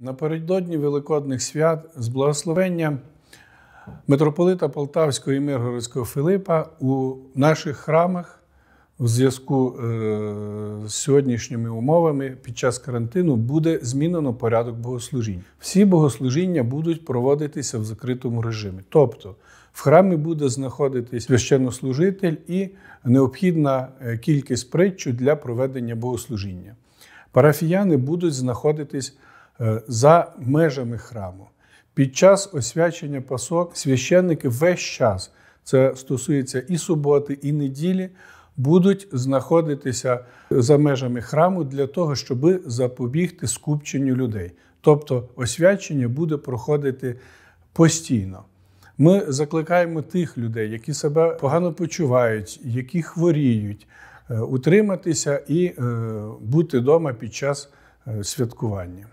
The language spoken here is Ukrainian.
Напередодні Великодних свят з благословення митрополита Полтавського і Миргородського Филипа у наших храмах в зв'язку е, з сьогоднішніми умовами під час карантину буде змінено порядок богослужінь. Всі богослужіння будуть проводитися в закритому режимі. Тобто в храмі буде знаходитись священнослужитель і необхідна е, кількість притчу для проведення богослужіння. Парафіяни будуть знаходитись. Е, за межами храму. Під час освячення пасок священники весь час, це стосується і суботи, і неділі, будуть знаходитися е, за межами храму для того, щоб запобігти скупченню людей. Тобто освячення буде проходити постійно. Ми закликаємо тих людей, які себе погано почувають, які хворіють, е, утриматися і бути вдома під час святкування.